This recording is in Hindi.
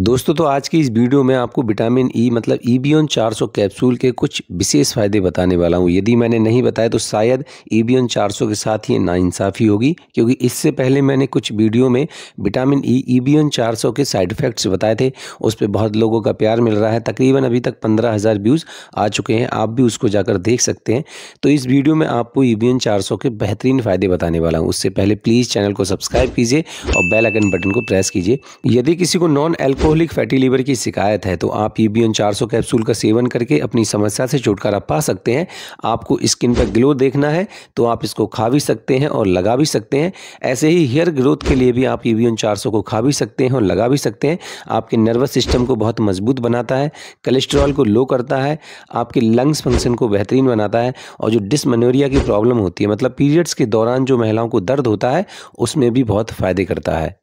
दोस्तों तो आज की इस वीडियो में आपको विटामिन ई e, मतलब चार सौ कैप्सूल के कुछ विशेष फ़ायदे बताने वाला हूँ यदि मैंने नहीं बताया तो शायद ई बी चार सौ के साथ ही नाइंसाफ़ी होगी क्योंकि इससे पहले मैंने कुछ वीडियो में विटामिन ई e, बी चार सौ के साइड इफ़ेक्ट्स बताए थे उस पर बहुत लोगों का प्यार मिल रहा है तकरीबन अभी तक पंद्रह व्यूज़ आ चुके हैं आप भी उसको जाकर देख सकते हैं तो इस वीडियो में आपको ईबीओन 400 के बेहतरीन फ़ायदे बताने वाला हूँ उससे पहले प्लीज़ चैनल को सब्सक्राइब कीजिए और बेलाइकन बटन को प्रेस कीजिए यदि किसी को नॉन एल्क एल्कोहलिक फैटी लीवर की शिकायत है तो आप ई बी चार सौ कैप्सूल का सेवन करके अपनी समस्या से छुटकारा पा सकते हैं आपको स्किन पर ग्लो देखना है तो आप इसको खा भी सकते हैं और लगा भी सकते हैं ऐसे ही हेयर ग्रोथ के लिए भी आप ई बी चार सौ को खा भी सकते हैं और लगा भी सकते हैं आपके नर्वस सिस्टम को बहुत मजबूत बनाता है कोलेस्ट्रॉल को लो करता है आपके लंग्स फंक्शन को बेहतरीन बनाता है और जो डिसमनोरिया की प्रॉब्लम होती है मतलब पीरियड्स के दौरान जो महिलाओं को दर्द होता है उसमें भी बहुत फ़ायदे करता है